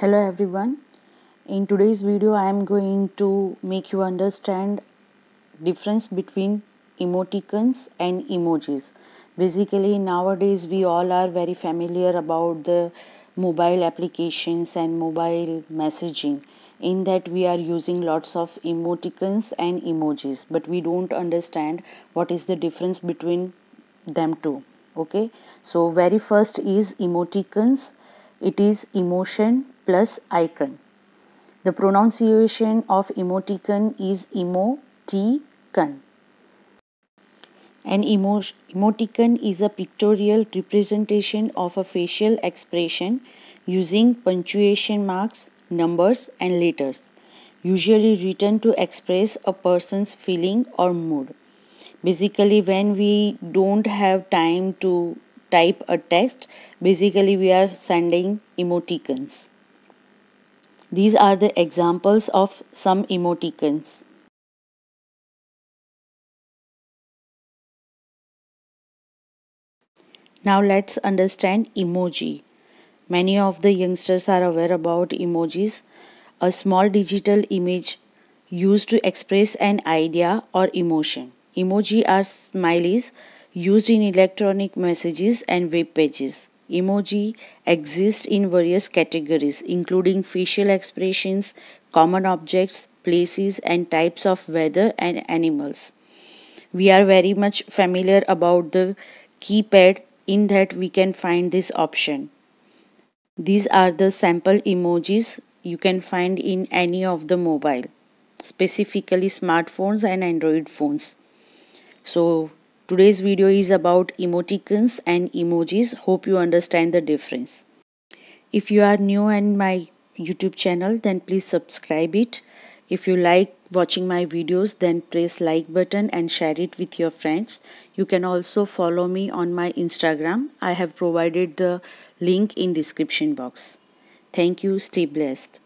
hello everyone in today's video i am going to make you understand difference between emoticons and emojis basically nowadays we all are very familiar about the mobile applications and mobile messaging in that we are using lots of emoticons and emojis but we don't understand what is the difference between them two okay so very first is emoticons it is emotion plus icon. The pronunciation of emoticon is emoticon. An emo emoticon is a pictorial representation of a facial expression using punctuation marks, numbers, and letters, usually written to express a person's feeling or mood. Basically, when we don't have time to type a text, basically, we are sending emoticons. These are the examples of some emoticons. Now let's understand emoji. Many of the youngsters are aware about emojis, a small digital image used to express an idea or emotion. Emoji are smileys used in electronic messages and web pages. Emoji exist in various categories, including facial expressions, common objects, places, and types of weather and animals. We are very much familiar about the keypad in that we can find this option. These are the sample emojis you can find in any of the mobile, specifically smartphones and Android phones. So Today's video is about emoticons and emojis. Hope you understand the difference. If you are new in my YouTube channel then please subscribe it. If you like watching my videos then press like button and share it with your friends. You can also follow me on my Instagram. I have provided the link in description box. Thank you. Stay blessed.